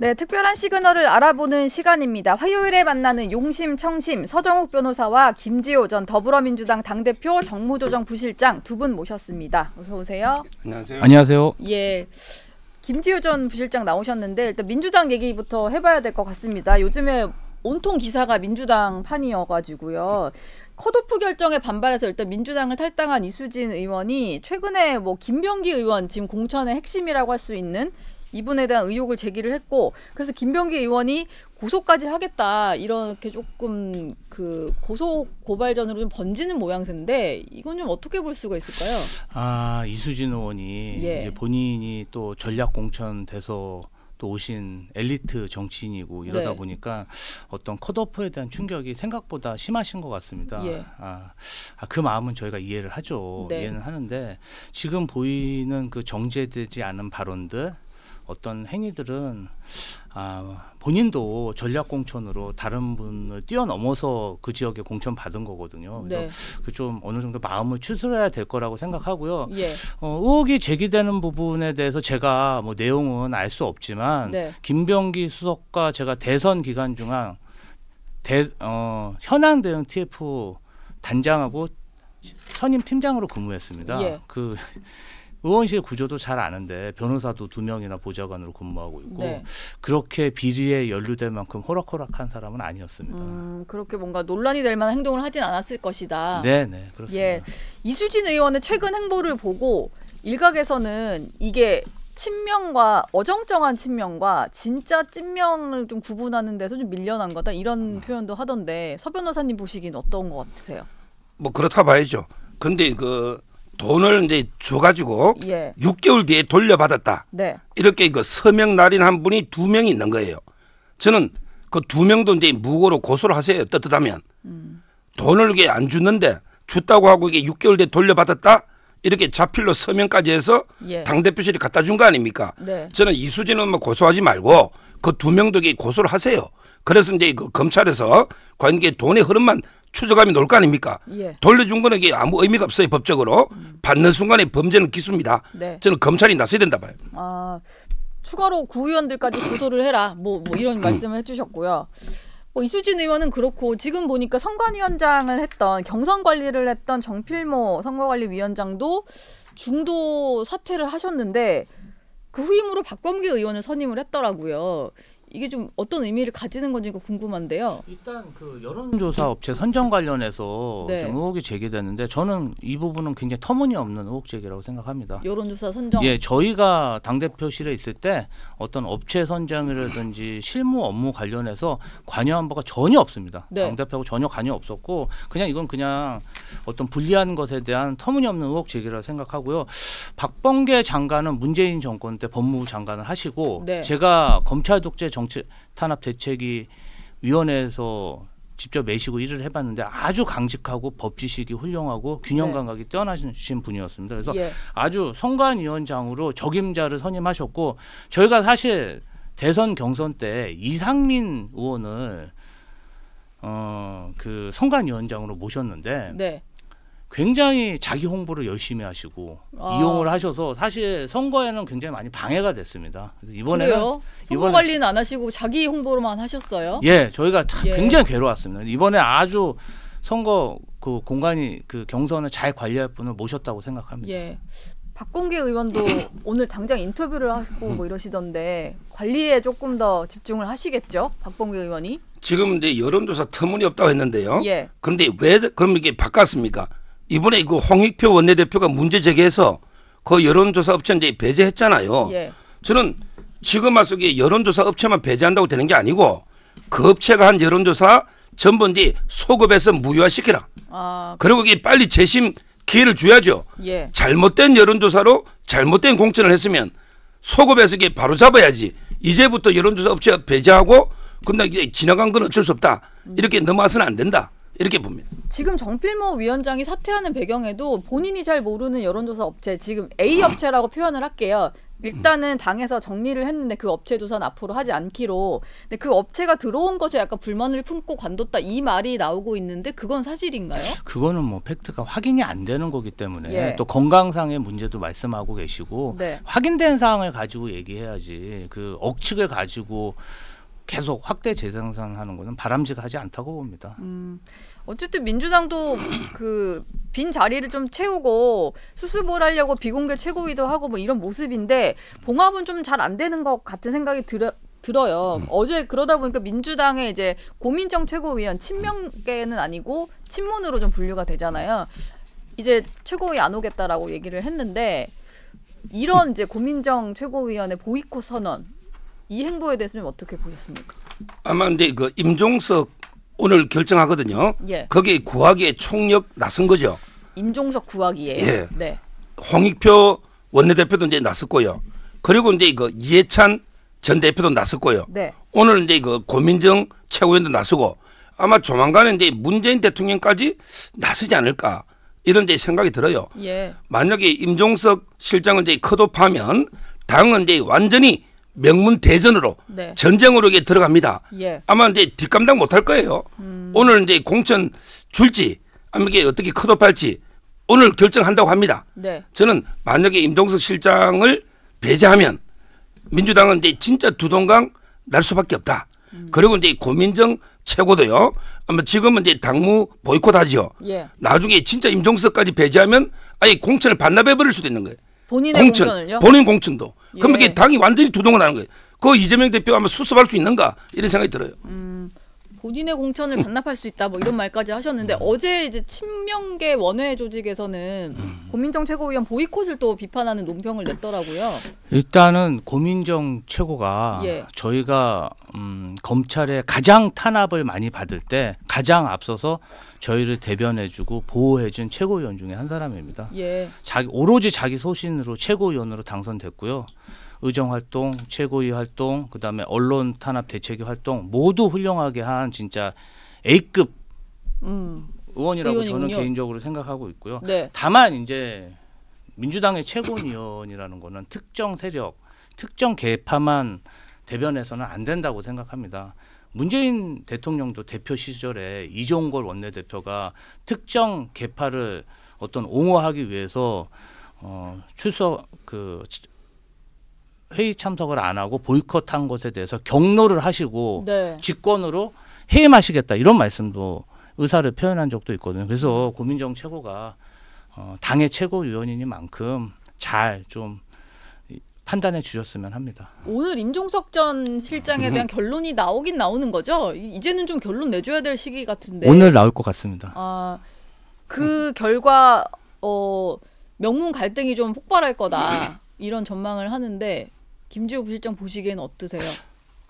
네, 특별한 시그널을 알아보는 시간입니다. 화요일에 만나는 용심 청심 서정욱 변호사와 김지호 전 더불어민주당 당대표 정무조정 부실장 두 분 모셨습니다. 어서 오세요. 안녕하세요. 안녕하세요. 예. 김지호 전 부실장 나오셨는데 일단 민주당 얘기부터 해봐야 될 것 같습니다. 요즘에 온통 기사가 민주당 판이어가지고요. 컷오프 결정에 반발해서 일단 민주당을 탈당한 이수진 의원이 최근에 뭐 김병기 의원 지금 공천의 핵심이라고 할 수 있는 이 분에 대한 의혹을 제기를 했고 그래서 김병기 의원이 고소까지 하겠다 이렇게 조금 그 고소 고발전으로 좀 번지는 모양새인데 이건 좀 어떻게 볼 수가 있을까요? 아 이수진 의원이 예. 이제 본인이 또 전략 공천 돼서 또 오신 엘리트 정치인이고 이러다 네. 보니까 어떤 컷오프에 대한 충격이 생각보다 심하신 것 같습니다. 예. 아, 아, 그 마음은 저희가 이해를 하죠. 네. 이해는 하는데 지금 보이는 그 정제되지 않은 발언들 어떤 행위들은 아, 본인도 전략 공천으로 다른 분을 뛰어넘어서 그 지역에 공천 받은 거거든요. 그래서 네. 그좀 어느 정도 마음을 추스려야 될 거라고 생각하고요. 예. 어, 의혹이 제기되는 부분에 대해서 제가 뭐 내용은 알 수 없지만 네. 김병기 수석과 제가 대선 기간 중한 대, 어, 현황 대응 TF 단장하고 선임 팀장으로 근무했습니다. 예. 그 의원실 구조도 잘 아는데 변호사도 두 명이나 보좌관으로 근무하고 있고 네. 그렇게 비리에 연루될 만큼 호락호락한 사람은 아니었습니다. 음, 그렇게 뭔가 논란이 될 만한 행동을 하진 않았을 것이다. 네, 네, 그렇습니다. 예. 이수진 의원의 최근 행보를 보고 일각에서는 이게 친명과 어정쩡한 친명과 진짜 찐명을 좀 구분하는 데서 좀 밀려난 거다 이런 음. 표현도 하던데 서 변호사님 보시기엔 어떤 것 같으세요? 뭐 그렇다 봐야죠. 근데 그 돈을 이제 줘가지고 예. 6개월 뒤에 돌려받았다. 네. 이렇게 그 서명 날인한 분이 두명 있는 거예요. 저는 그 두 명도 이제 무고로 고소를 하세요. 떳떳하면 음. 돈을 이게 안줬는데 줬다고 하고 이게 6개월 뒤에 돌려받았다. 이렇게 자필로 서명까지 해서 예. 당대표실에 갖다 준 거 아닙니까? 네. 저는 이수진 의원 뭐 고소하지 말고 그 두 명도 고소를 하세요. 그래서 이제 그 검찰에서 관계 돈의 흐름만 추적하면 놀 거 아닙니까? 예. 돌려준 거는 이게 아무 의미가 없어요 법적으로 음. 받는 순간에 범죄는 기수입니다. 네. 저는 검찰이 나서야 된다 봐요. 아 추가로 구의원들까지 고소를 해라 뭐, 뭐 이런 음. 말씀을 해주셨고요. 뭐 이수진 의원은 그렇고 지금 보니까 선관위원장을 했던 경선 관리를 했던 정필모 선거관리위원장도 중도 사퇴를 하셨는데 그 후임으로 박범계 의원을 선임을 했더라고요. 이게 좀 어떤 의미를 가지는 건지 궁금한데요. 일단 그 여론조사 업체 선정 관련해서 네. 좀 의혹이 제기됐는데 저는 이 부분은 굉장히 터무니없는 의혹 제기라고 생각합니다. 여론조사 선정. 예, 저희가 당 대표실에 있을 때 어떤 업체 선정이라든지 실무 업무 관련해서 관여한 바가 전혀 없습니다. 네. 당 대표하고 전혀 관여 없었고 그냥 이건 그냥 어떤 불리한 것에 대한 터무니없는 의혹 제기라고 생각하고요. 박범계 장관은 문재인 정권 때 법무부 장관을 하시고 네. 제가 검찰 독재 정 정치 탄압 대책위 위원회에서 직접 매시고 일을 해봤는데 아주 강직하고 법지식이 훌륭하고 균형 네. 감각이 네. 뛰어나신 분이었습니다. 그래서 예. 아주 선관위원장으로 적임자를 선임하셨고 저희가 사실 대선 경선 때 이상민 의원을 어그 선관위원장으로 모셨는데 네. 굉장히 자기 홍보를 열심히 하시고 아. 이용을 하셔서 사실 선거에는 굉장히 많이 방해가 됐습니다. 이번에는 선거 이번에, 관리는 안 하시고 자기 홍보로만 하셨어요? 예, 저희가 예. 굉장히 괴로웠습니다. 이번에 아주 선거 그 공간이 그 경선을 잘 관리할 분을 모셨다고 생각합니다. 예. 박공기 의원도 오늘 당장 인터뷰를 하시고 뭐 이러시던데 관리에 조금 더 집중을 하시겠죠? 박봉기 의원이? 지금 이제 여론조사 터무니없다고 했는데요. 예. 근데 왜 그럼 이게 바꿨습니까? 이번에 그 홍익표 원내대표가 문제 제기해서 그 여론조사 업체 이제 배제했잖아요. 예. 저는 지금 말속에 여론조사 업체만 배제한다고 되는 게 아니고 그 업체가 한 여론조사 전본지 소급해서 무효화시키라. 아, 그리고 이게 빨리 재심 기회를 줘야죠. 예. 잘못된 여론조사로 잘못된 공천을 했으면 소급해서 이게 바로 잡아야지. 이제부터 여론조사 업체 배제하고 근데 지나간 건 어쩔 수 없다. 음. 이렇게 넘어와서는 안 된다. 이렇게 봅니다. 지금 정필모 위원장이 사퇴하는 배경에도 본인이 잘 모르는 여론조사 업체 지금 A 업체라고 표현을 할게요. 일단은 당에서 정리를 했는데 그 업체 조사는 앞으로 하지 않기로. 근데 그 업체가 들어온 것에 약간 불만을 품고 관뒀다 이 말이 나오고 있는데 그건 사실인가요? 그거는 뭐 팩트가 확인이 안 되는 거기 때문에 예. 또 건강상의 문제도 말씀하고 계시고 네. 확인된 사항을 가지고 얘기해야지 그 억측을 가지고 계속 확대 재생산하는 것은 바람직하지 않다고 봅니다. 음. 어쨌든 민주당도 그빈 자리를 좀 채우고 수습을 하려고 비공개 최고위도 하고 뭐 이런 모습인데 봉합은 좀 잘 안 되는 것 같은 생각이 들어, 들어요. 음. 어제 그러다 보니까 민주당의 이제 고민정 최고위원 친명계는 아니고 친문으로 좀 분류가 되잖아요. 이제 최고위 안 오겠다라고 얘기를 했는데 이런 이제 고민정 최고위원의 보이콧 선언 이 행보에 대해서 좀 어떻게 보셨습니까? 아마 근데 그 임종석 오늘 결정하거든요. 예. 거기에 구하기에 총력 나선 거죠. 임종석 구하기에. 예. 네. 홍익표 원내대표도 이제 나섰고요. 그리고 이제 그 이해찬 전 대표도 나섰고요. 네. 오늘 이제 그 고민정 최고위원도 나서고 아마 조만간에 이제 문재인 대통령까지 나서지 않을까 이런 이제 생각이 들어요. 예. 만약에 임종석 실장은 이제 컷오프하면 당은 이제 완전히 명문 대전으로 네. 전쟁으로 들어갑니다. 예. 아마 이제 뒷감당 못할 거예요. 음. 오늘 이제 공천 줄지 아니면 어떻게 컷오할지 오늘 결정한다고 합니다. 네. 저는 만약에 임종석 실장을 배제하면 민주당은 이제 진짜 두동강 날 수밖에 없다. 음. 그리고 이제 고민정 최고도요. 아마 지금은 이제 당무 보이콧하지요. 예. 나중에 진짜 임종석까지 배제하면 아예 공천을 반납해 버릴 수도 있는 거예요. 본인의 공천, 공천을요? 본인 공천도. 그럼 예. 이게 당이 완전히 두동을 하는 거예요. 그 이재명 대표 아마 수습할 수 있는가 이런 생각이 들어요. 음. 본인의 공천을 반납할 수 있다 뭐 이런 말까지 하셨는데 음. 어제 이제 친명계 원외 조직에서는 음. 고민정 최고위원 보이콧을 또 비판하는 논평을 냈더라고요. 일단은 고민정 최고가 예. 저희가 음, 검찰에 가장 탄압을 많이 받을 때 가장 앞서서 저희를 대변해주고 보호해준 최고위원 중에 한 사람입니다. 예. 자기 오로지 자기 소신으로 최고위원으로 당선됐고요. 의정 활동, 최고위 활동, 그다음에 언론 탄압 대책위 활동 모두 훌륭하게 한 진짜 A급 음. 의원이라고 의원이군요. 저는 개인적으로 생각하고 있고요. 네. 다만 이제 민주당의 최고위원이라는 거는 특정 세력, 특정 계파만 대변해서는 안 된다고 생각합니다. 문재인 대통령도 대표 시절에 이종걸 원내대표가 특정 계파를 어떤 옹호하기 위해서 어, 출석 그 회의 참석을 안 하고 보이콧한 것에 대해서 경로를 하시고 네. 직권으로 해임하시겠다 이런 말씀도 의사를 표현한 적도 있거든요. 그래서 고민정 최고가 어, 당의 최고위원이니만큼 잘 좀 판단해 주셨으면 합니다. 오늘 임종석 전 실장에 대한 음. 결론이 나오긴 나오는 거죠? 이제는 좀 결론 내줘야 될 시기 같은데. 오늘 나올 것 같습니다. 아, 그 음. 결과 어, 명문 갈등이 좀 폭발할 거다. 이런 전망을 하는데 김주호 부실장 보시기에는 어떠세요?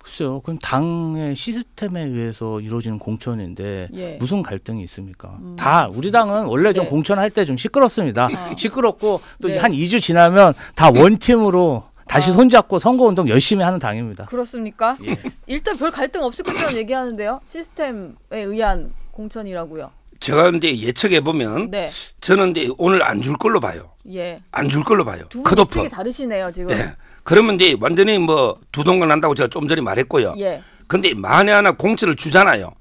글쎄요. 그럼 당의 시스템에 의해서 이루어지는 공천인데 예. 무슨 갈등이 있습니까? 음. 다 우리 당은 원래 좀 네. 공천할 때 좀 시끄럽습니다. 아. 시끄럽고 또한 네. 2주 지나면 다 음. 원팀으로 다시 아. 손잡고 선거운동 열심히 하는 당입니다. 그렇습니까? 예. 일단 별 갈등 없을 것처럼 얘기하는데요. 시스템에 의한 공천이라고요. 제가 근데 예측해 보면 네. 저는 이제 오늘 안 줄 걸로 봐요. 예. 안줄 걸로 봐요. 컷오이 다르시네요 지금. 예. 그러면 이제 완전히 뭐 두동강 난다고 제가 좀 전에 말했고요. 예. 근데 만에 하나 공천을 주잖아요.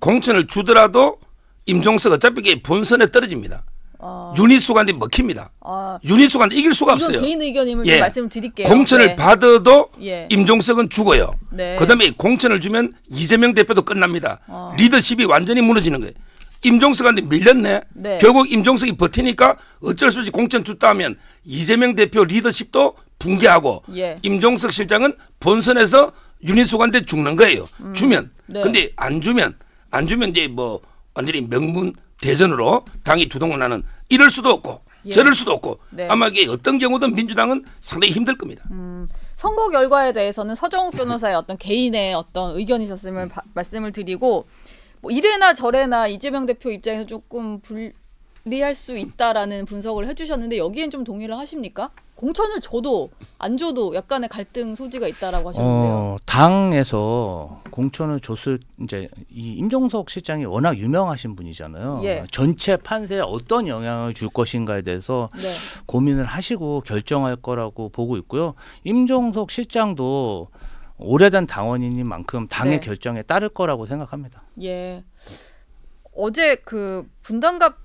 공천을 주더라도 임종석 어차피 이게 본선에 떨어집니다. 아. 유닛수간이 먹힙니다. 아. 유닛수간 이길 수가 없어요. 개인 의견임을 예. 말씀드릴게요. 공천을 네. 받아도 예. 임종석은 죽어요. 네. 그다음에 공천을 주면 이재명 대표도 끝납니다. 아. 리더십이 완전히 무너지는 거예요. 임종석한테 밀렸네. 네. 결국 임종석이 버티니까 어쩔 수 없이 공천 줬다 하면 이재명 대표 리더십도 붕괴하고 예. 임종석 실장은 본선에서 윤희숙한테 죽는 거예요. 음. 주면. 네. 근데 안 주면 안 주면 이제 뭐 완전히 명문 대전으로 당이 두동을 나는 이럴 수도 없고 예. 저럴 수도 없고 네. 아마 이게 어떤 경우든 민주당은 상당히 힘들 겁니다. 음, 선거 결과에 대해서는 서정욱 변호사의 어떤 개인의 어떤 의견이셨음을 네. 바, 말씀을 드리고 뭐 이래나 저래나 이재명 대표 입장에서 조금 불리할 수 있다라는 분석을 해주셨는데 여기엔 좀 동의를 하십니까? 공천을 줘도 안 줘도 약간의 갈등 소지가 있다라고 하셨는데요. 어, 당에서 공천을 줬을 이제 이 임종석 실장이 워낙 유명하신 분이잖아요. 예. 전체 판세에 어떤 영향을 줄 것인가에 대해서 네. 고민을 하시고 결정할 거라고 보고 있고요. 임종석 실장도 오래된 당원인 만큼 당의 네. 결정에 따를 거라고 생각합니다. 예. 어제 그 분당갑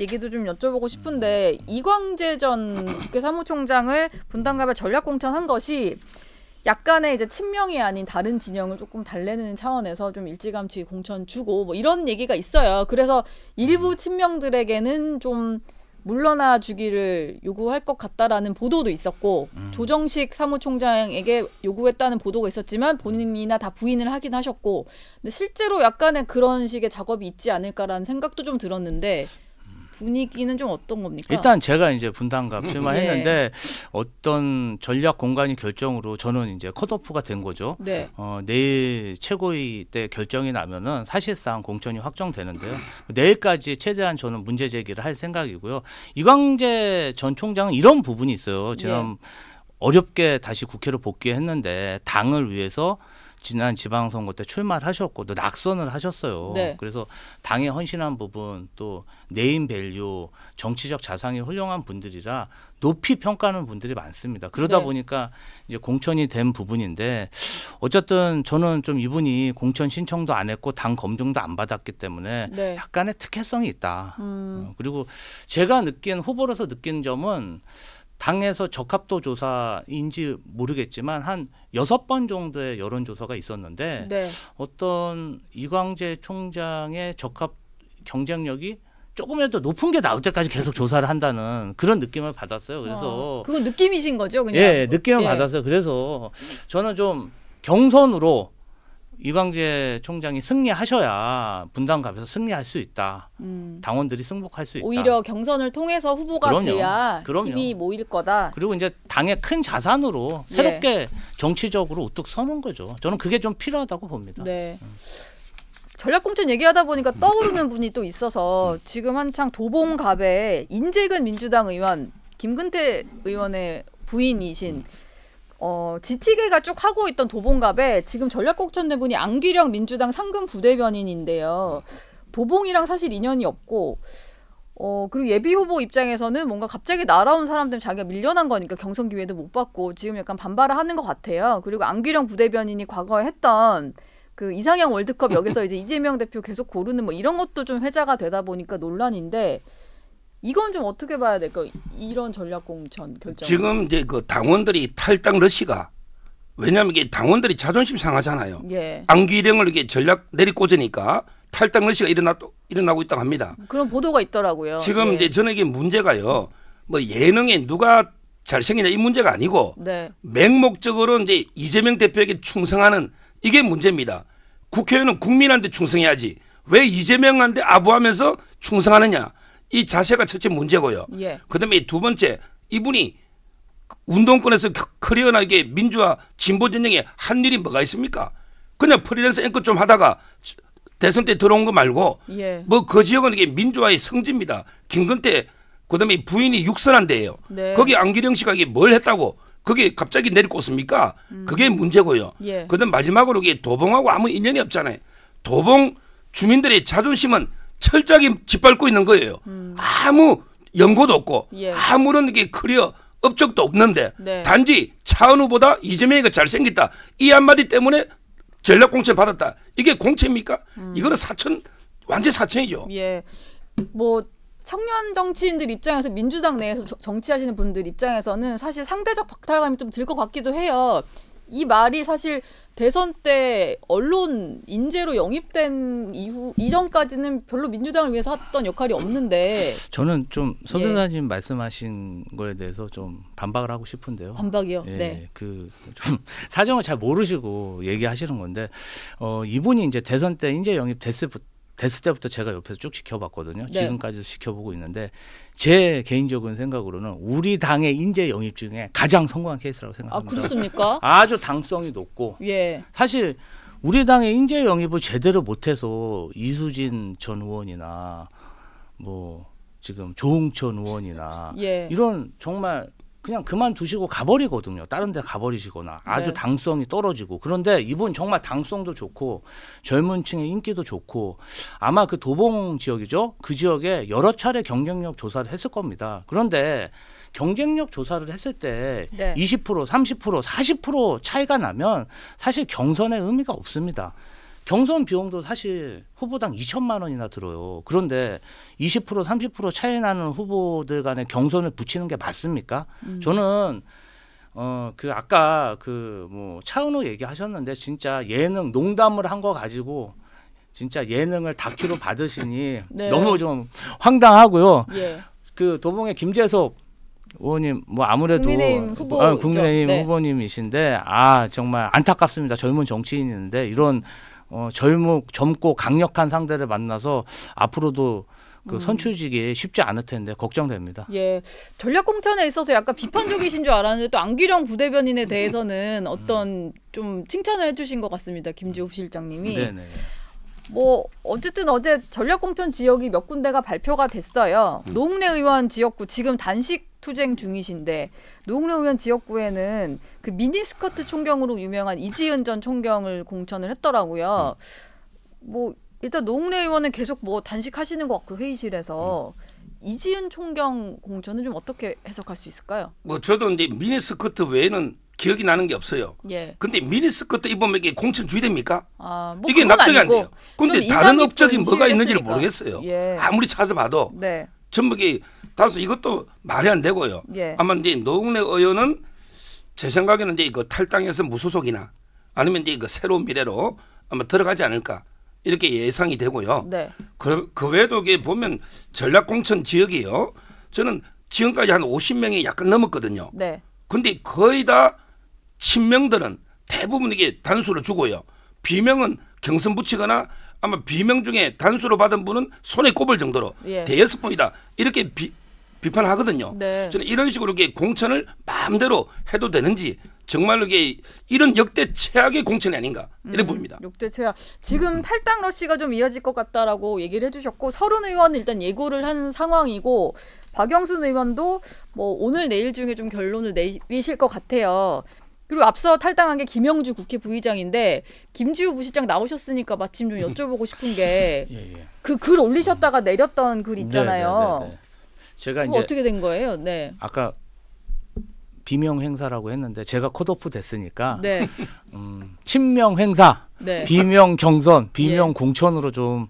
얘기도 좀 여쭤보고 싶은데 이광재 전 국회 사무총장을 분당갑에 전략 공천한 것이 약간의 이제 친명이 아닌 다른 진영을 조금 달래는 차원에서 좀 일찌감치 공천 주고 뭐 이런 얘기가 있어요. 그래서 일부 음. 친명들에게는 좀 물러나 주기를 요구할 것 같다라는 보도도 있었고 음. 조정식 사무총장에게 요구했다는 보도가 있었지만 본인이나 다 부인을 하긴 하셨고 근데 실제로 약간의 그런 식의 작업이 있지 않을까라는 생각도 좀 들었는데 분위기는 좀 어떤 겁니까? 일단 제가 이제 분담갑 음, 출마했는데 네. 어떤 전략 공간이 결정으로 저는 이제 컷오프가 된 거죠. 네. 어, 내일 최고위 때 결정이 나면은 사실상 공천이 확정되는데요. 내일까지 최대한 저는 문제 제기를 할 생각이고요. 이광재 전 총장은 이런 부분이 있어요. 지금 네. 어렵게 다시 국회로 복귀했는데 당을 위해서 지난 지방선거 때 출마하셨고 또 낙선을 하셨어요. 네. 그래서 당에 헌신한 부분 또 네임밸류 정치적 자상이 훌륭한 분들이라 높이 평가하는 분들이 많습니다. 그러다 네. 보니까 이제 공천이 된 부분인데 어쨌든 저는 좀 이분이 공천 신청도 안 했고 당 검증도 안 받았기 때문에 네. 약간의 특혜성이 있다. 음. 어, 그리고 제가 느낀 후보로서 느낀 점은 당에서 적합도 조사인지 모르겠지만 한 여섯 번 정도의 여론 조사가 있었는데 네. 어떤 이광재 총장의 적합 경쟁력이 조금이라도 높은 게 나올 때까지 계속 조사를 한다는 그런 느낌을 받았어요. 그래서 아, 그건 느낌이신 거죠, 그냥? 예, 느낌을 예. 받았어요. 그래서 저는 좀 경선으로 이광재 총장이 승리하셔야 분당 갑에서 승리할 수 있다. 음. 당원들이 승복할 수 있다. 오히려 경선을 통해서 후보가 그럼요. 돼야 그럼요. 힘이 모일 거다. 그리고 이제 당의 큰 자산으로 예. 새롭게 예. 정치적으로 우뚝 서는 거죠. 저는 그게 좀 필요하다고 봅니다. 네. 음. 전략공천 얘기하다 보니까 떠오르는 분이 또 있어서 지금 한창 도봉갑에 인재근 민주당 의원 김근태 의원의 부인이신 어, 지티계가 쭉 하고 있던 도봉갑에 지금 전략국전 대분이 안기령 민주당 상금 부대변인인데요. 도봉이랑 사실 인연이 없고 어, 그리고 예비 후보 입장에서는 뭔가 갑자기 날아온 사람들 자기가 밀려난 거니까 경선 기회도 못 받고 지금 약간 반발을 하는 것 같아요. 그리고 안규령 부대변인이 과거에 했던 그 이상형 월드컵 여기서 이제 이재명 대표 계속 고르는 뭐 이런 것도 좀 회자가 되다 보니까 논란인데 이건 좀 어떻게 봐야 될까? 이런 전략공천 결정. 지금 이제 그 당원들이 탈당 러시가 왜냐면 이게 당원들이 자존심 상하잖아요. 예. 안기령을 이렇게 전략 내리꽂으니까 탈당 러시가 일어나 일어나고 있다고 합니다. 그런 보도가 있더라고요. 지금 예. 이제 저는 이게 문제가요. 뭐 예능에 누가 잘생기냐 이 문제가 아니고 네. 맹목적으로 이제 이재명 대표에게 충성하는 이게 문제입니다. 국회의원은 국민한테 충성해야지 왜 이재명한테 아부하면서 충성하느냐 이 자세가 첫째 문제고요. 예. 그다음에 두 번째 이분이 운동권에서 커리어나 게 민주화 진보 전쟁에한 일이 뭐가 있습니까? 그냥 프리랜서 앵커 좀 하다가 대선 때 들어온 거 말고 예. 뭐그 지역은 이게 민주화의 성지입니다. 김근태 그다음에 부인이 육선한데요. 네. 거기 안기령 씨가 이게 뭘 했다고 그게 갑자기 내리꽂습니까? 음. 그게 문제고요. 예. 그다음 마지막으로 이게 도봉하고 아무 인연이 없잖아요. 도봉 주민들의 자존심은 철저하게 짓밟고 있는 거예요. 음. 아무 연고도 없고 예. 아무런 게 클리어 업적도 없는데 네. 단지 차은우보다 이재명이가 잘생겼다 이 한마디 때문에 전략 공천 받았다 이게 공채입니까? 음. 이거는 사천 완전 사천이죠. 예, 뭐 청년 정치인들 입장에서 민주당 내에서 정치하시는 분들 입장에서는 사실 상대적 박탈감이 좀 들 것 같기도 해요. 이 말이 사실 대선 때 언론 인재로 영입된 이후 이전까지는 별로 민주당을 위해서 했던 역할이 없는데 저는 좀서 변호사님 예. 말씀하신 거에 대해서 좀 반박을 하고 싶은데요. 반박이요. 예, 네. 그 좀 사정을 잘 모르시고 얘기하시는 건데 어 이분이 이제 대선 때 인재 영입 됐을 됐을 때부터 제가 옆에서 쭉 지켜봤거든요. 네. 지금까지도 지켜보고 있는데 제 개인적인 생각으로는 우리 당의 인재 영입 중에 가장 성공한 케이스라고 아, 생각합니다. 아 그렇습니까? 아주 당성이 높고 예. 사실 우리 당의 인재 영입을 제대로 못해서 이수진 전 의원이나 뭐 지금 조홍천 의원이나 예. 이런 정말 그냥 그만두시고 가버리거든요. 다른 데 가버리시거나 아주 네. 당성이 떨어지고 그런데 이분 정말 당성도 좋고 젊은 층의 인기도 좋고 아마 그 도봉 지역이죠. 그 지역에 여러 차례 경쟁력 조사를 했을 겁니다. 그런데 경쟁력 조사를 했을 때 네. 20%, 30%, 40% 차이가 나면 사실 경선의 의미가 없습니다. 경선 비용도 사실 후보당 2천만 원이나 들어요. 그런데 20% 30% 차이 나는 후보들 간에 경선을 붙이는 게 맞습니까? 음. 저는 어 그 아까 그 뭐 차은우 얘기하셨는데 진짜 예능 농담을 한 거 가지고 진짜 예능을 다큐로 받으시니 네. 너무 좀 황당하고요. 예. 그 도봉의 김재석 의원님 뭐 아무래도 국민의힘, 뭐 후보 아, 국민의 네. 후보님이신데 아 정말 안타깝습니다. 젊은 정치인인데 이런 어, 젊고, 젊고 강력한 상대를 만나서 앞으로도 그 음. 선출직이 쉽지 않을 텐데 걱정됩니다. 예, 전략 공천에 있어서 약간 비판적이신 줄 알았는데 또 안기령 부대변인에 대해서는 어떤 좀 칭찬을 해주신 것 같습니다. 김지호 실장님이. 네네. 네. 뭐 어쨌든 어제 전략공천 지역이 몇 군데가 발표가 됐어요. 음. 노웅래 의원 지역구 지금 단식 투쟁 중이신데 노웅래 의원 지역구에는 그 미니스커트 총경으로 유명한 이지은 전 총경을 공천을 했더라고요. 음. 뭐 일단 노웅래 의원은 계속 뭐 단식하시는 것 같고 회의실에서 음. 이지은 총경 공천은 좀 어떻게 해석할 수 있을까요? 뭐 저도 이제 미니스커트 외에는 기억이 나는 게 없어요. 예. 근데 미니스커트 입으면 이게 공천 주의됩니까? 아, 뭐 이게 납득이 안 돼요. 근데 다른 업적이 뭐가 있는지를 모르겠어요. 예. 아무리 찾아봐도 네. 전부 이게 따라서 이것도 말이 안 되고요. 예. 아마 이제 노웅래 의원은 제 생각에는 이제 그 탈당해서 무소속이나 아니면 이제 그 새로운 미래로 아마 들어가지 않을까 이렇게 예상이 되고요. 네. 그, 그 외에도 보면 전략공천 지역이요. 저는 지금까지 한 50명이 약간 넘었거든요. 네. 근데 거의 다 친명들은 대부분 이게 단수로 주고요. 비명은 경선 붙이거나 아마 비명 중에 단수로 받은 분은 손에 꼽을 정도로 예. 대여섯 분이다. 이렇게 비, 비판하거든요. 네. 저는 이런 식으로 이게 공천을 마음대로 해도 되는지 정말로 이게 이런 역대 최악의 공천이 아닌가 이렇게 음, 보입니다. 역대 최악. 지금 탈당 러시가 좀 이어질 것 같다라고 얘기를 해주셨고 서른 의원 일단 예고를 한 상황이고 박영순 의원도 뭐 오늘 내일 중에 좀 결론을 내리실 것 같아요. 그리고 앞서 탈당한 게 김영주 국회 부의장인데 김지우 부시장 나오셨으니까 마침 좀 여쭤보고 싶은 게 그글 예, 예. 그 올리셨다가 내렸던 글 네, 있잖아요. 네, 네, 네, 제가 이제 어떻게 된 거예요? 네. 아까 비명 행사라고 했는데 제가 컷오프 됐으니까 네. 음, 친명 행사, 네. 비명 경선, 비명 예. 공천으로 좀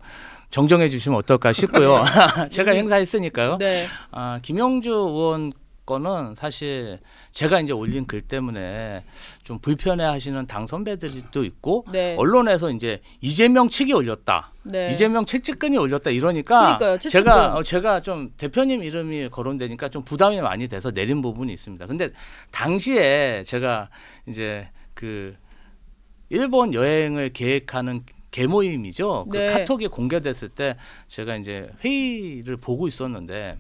정정해 주시면 어떨까 싶고요. 제가 예. 행사했으니까요. 네. 아, 김영주 의원 거는 사실 제가 이제 올린 글 때문에 좀 불편해 하시는 당 선배들도 있고 네. 언론에서 이제 이재명 측이 올렸다. 네. 이재명 채찍근이 올렸다 이러니까 그러니까요, 제가 어, 제가 좀 대표님 이름이 거론되니까 좀 부담이 많이 돼서 내린 부분이 있습니다. 근데 당시에 제가 이제 그 일본 여행을 계획하는 개모임이죠. 그 네. 카톡이 공개됐을 때 제가 이제 회의를 보고 있었는데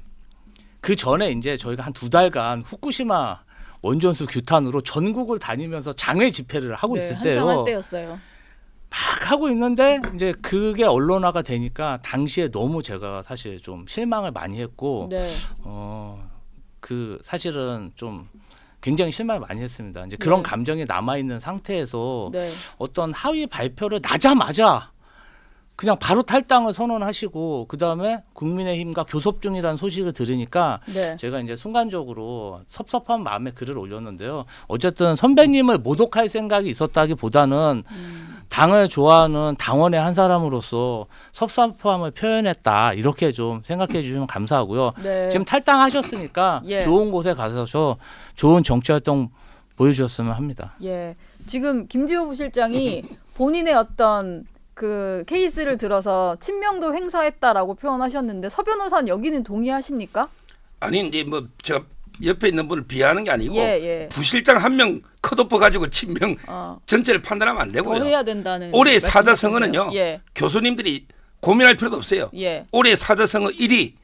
그 전에 이제 저희가 한 두 달간 후쿠시마 원전수 규탄으로 전국을 다니면서 장외 집회를 하고 네, 있을 때요. 한창 때였어요. 막 하고 있는데 이제 그게 언론화가 되니까 당시에 너무 제가 사실 좀 실망을 많이 했고 네. 어그 사실은 좀 굉장히 실망을 많이 했습니다. 이제 그런 네. 감정이 남아 있는 상태에서 네. 어떤 하위 발표를 나자마자 그냥 바로 탈당을 선언하시고 그다음에 국민의힘과 교섭 중이라는 소식을 들으니까 네. 제가 이제 순간적으로 섭섭한 마음에 글을 올렸는데요. 어쨌든 선배님을 모독할 생각이 있었다기보다는 음. 당을 좋아하는 당원의 한 사람으로서 섭섭함을 표현했다 이렇게 좀 생각해 주시면 감사하고요. 네. 지금 탈당하셨으니까 예. 좋은 곳에 가서 좋은 정치 활동 보여주셨으면 합니다. 예, 지금 김지호 부실장이 본인의 어떤 그 케이스를 들어서 친명도 행사했다라고 표현하셨는데 서 변호사는 여기는 동의하십니까? 아니 이제 뭐제 옆에 있는 분을 비하하는 게 아니고 예, 예. 부실장 한 명 컷오프 가지고 친명 어. 전체를 판단하면 안 되고요. 해야 된다는 올해 사자성어는요. 예. 교수님들이 고민할 필요도 없어요. 예. 올해 사자성어 1위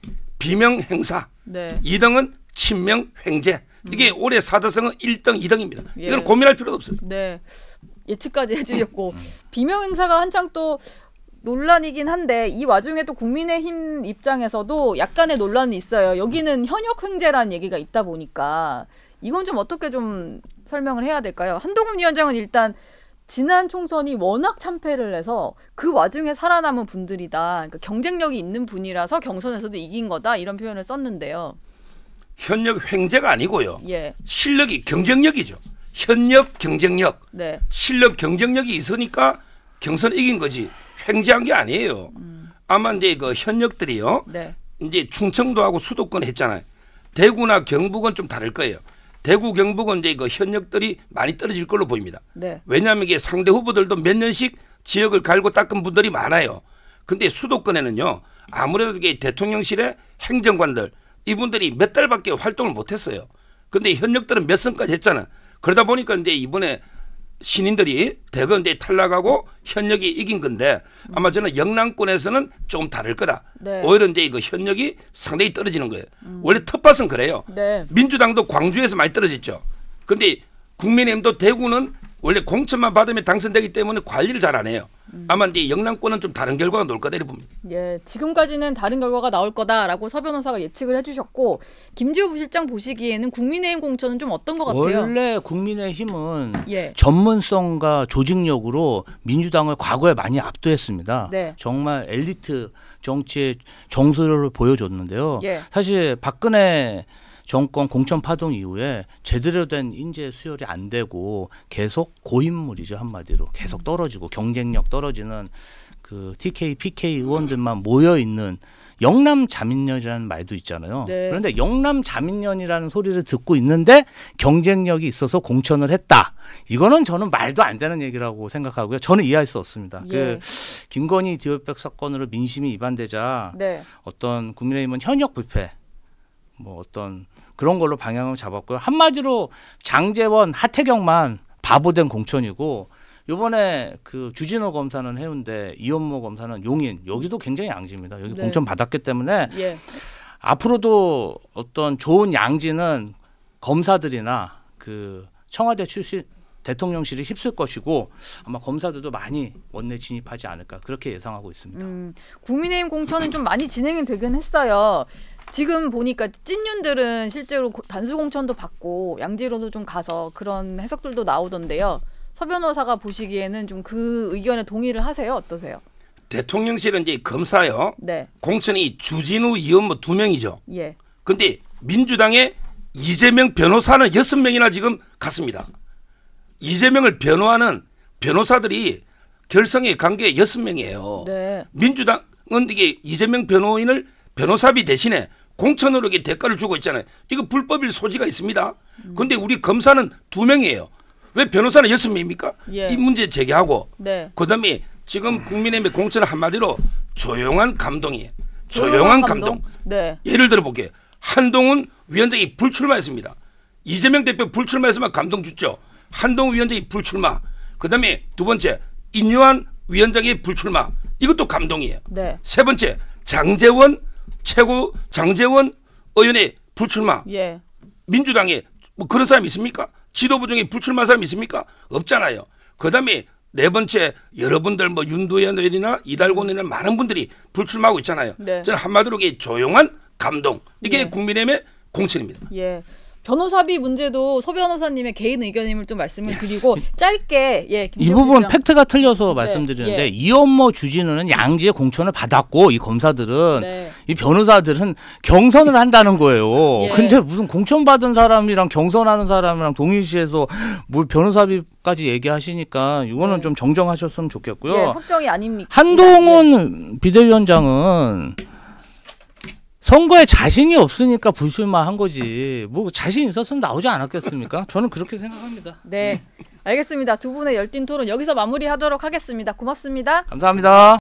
비명 행사, 네. 2등은 친명 횡재. 이게 음. 올해 사자성어 1등, 2등입니다. 예. 이건 고민할 필요도 없어요. 네. 예측까지 해주셨고 음. 비명 행사가 한창 또 논란이긴 한데 이 와중에 또 국민의힘 입장에서도 약간의 논란이 있어요. 여기는 현역 횡재란 얘기가 있다 보니까 이건 좀 어떻게 좀 설명을 해야 될까요? 한동훈 위원장은 일단 지난 총선이 워낙 참패를 해서 그 와중에 살아남은 분들이다. 그러니까 경쟁력이 있는 분이라서 경선에서도 이긴 거다 이런 표현을 썼는데요. 현역 횡재가 아니고요. 예. 실력이 경쟁력이죠. 현역 경쟁력, 네. 실력 경쟁력이 있으니까 경선 이긴 거지 횡재한 게 아니에요. 음. 아마 이제 그 현역들이요. 네. 이제 충청도 하고 수도권 했잖아요. 대구나 경북은 좀 다를 거예요. 대구 경북은 이제 그 현역들이 많이 떨어질 걸로 보입니다. 네. 왜냐하면 이게 상대 후보들도 몇 년씩 지역을 갈고 닦은 분들이 많아요. 근데 수도권에는요 아무래도 이게 대통령실의 행정관들 이분들이 몇 달밖에 활동을 못했어요. 근데 현역들은 몇 선까지 했잖아. 요 그러다 보니까 이제 이번에 신인들이 대거 이제 탈락하고 현역이 이긴 건데 아마 저는 영남권에서는 좀 다를 거다. 네. 오히려 이제 이 그 현역이 상당히 떨어지는 거예요. 음. 원래 텃밭은 그래요. 네. 민주당도 광주에서 많이 떨어졌죠. 그런데 국민의힘도 대구는 원래 공천만 받으면 당선되기 때문에 관리를 잘 안 해요. 음. 아마 이제 영남권은 좀 다른 결과가 나올 거다 이봅니다. 예, 지금까지는 다른 결과가 나올 거다라고 서 변호사가 예측을 해주셨고 김지호 부실장 보시기에는 국민의힘 공천은 좀 어떤 것 같아요? 원래 국민의힘은 예. 전문성과 조직력으로 민주당을 과거에 많이 압도했습니다. 네. 정말 엘리트 정치의 정서를 보여줬는데요. 예. 사실 박근혜 정권 공천 파동 이후에 제대로 된 인재 수혈이 안 되고 계속 고인물이죠 한마디로 계속 떨어지고 경쟁력 떨어지는 그 TK, PK 의원들만 모여 있는 영남 자민련이라는 말도 있잖아요. 네. 그런데 영남 자민련이라는 소리를 듣고 있는데 경쟁력이 있어서 공천을 했다. 이거는 저는 말도 안 되는 얘기라고 생각하고요. 저는 이해할 수 없습니다. 그 예. 그 김건희 디오백 사건으로 민심이 이반되자 네. 어떤 국민의힘은 현역 부패 뭐 어떤 그런 걸로 방향을 잡았고요. 한마디로 장재원, 하태경만 바보된 공천이고 요번에 그 주진호 검사는 해운대, 이현모 검사는 용인. 여기도 굉장히 양지입니다. 여기 네. 공천 받았기 때문에 예. 앞으로도 어떤 좋은 양지는 검사들이나 그 청와대 출신 대통령실이 휩쓸 것이고 아마 검사들도 많이 원내 진입하지 않을까 그렇게 예상하고 있습니다. 음, 국민의힘 공천은 좀 많이 진행이 되긴 했어요. 지금 보니까 찐윤들은 실제로 단수공천도 받고 양지로도 좀 가서 그런 해석들도 나오던데요. 서 변호사가 보시기에는 좀 그 의견에 동의를 하세요? 어떠세요? 대통령실은 이제 검사요. 네. 공천이 주진우 의원 뭐두 명이죠. 예. 근데 민주당의 이재명 변호사는 여섯 명이나 지금 갔습니다. 이재명을 변호하는 변호사들이 결성의 관계 여섯 명이에요. 네. 민주당은 이게 이재명 변호인을 변호사비 대신에 공천으로 게 대가를 주고 있잖아요. 이거 불법일 소지가 있습니다. 그런데 우리 검사는 두 명이에요. 왜 변호사는 여섯 명입니까? 예. 이 문제 제기하고 네. 그다음에 지금 국민의힘 공천 한마디로 조용한 감동이에요. 조용한, 조용한 감동. 감동. 네. 예를 들어볼게요. 한동훈 위원장이 불출마했습니다. 이재명 대표 불출마했으면 감동 주죠 한동훈 위원장이 불출마. 그다음에 두 번째 인요한 위원장이 불출마. 이것도 감동이에요. 네. 세 번째 장재원 최고 장재원 의원의 불출마. 예. 민주당에 뭐 그런 사람 이 있습니까? 지도부 중에 불출마 사람 이 있습니까? 없잖아요. 그다음에 네 번째 여러분들 뭐 윤도현 의원이나 이달곤 의원 많은 분들이 불출마하고 있잖아요. 네. 저는 한마디로 조용한 감동 이게 예. 국민의힘의 공천입니다. 예. 변호사비 문제도 서 변호사님의 개인 의견임을 좀 말씀을 드리고 짧게 예, 이 부분 팩트가 틀려서 네, 말씀드리는데 예. 이업모 주진우는 양지의 공천을 받았고 이 검사들은 네. 이 변호사들은 경선을 한다는 거예요. 예. 근데 무슨 공천 받은 사람이랑 경선하는 사람이랑 동일시해서 뭘 변호사비까지 얘기하시니까 이거는 네. 좀 정정하셨으면 좋겠고요. 예, 확정이 아닙니까? 한동훈 예. 비대위원장은 선거에 자신이 없으니까 불출마한 거지. 뭐 자신 있었으면 나오지 않았겠습니까? 저는 그렇게 생각합니다. 네. 네. 알겠습니다. 두 분의 열띤 토론 여기서 마무리하도록 하겠습니다. 고맙습니다. 감사합니다.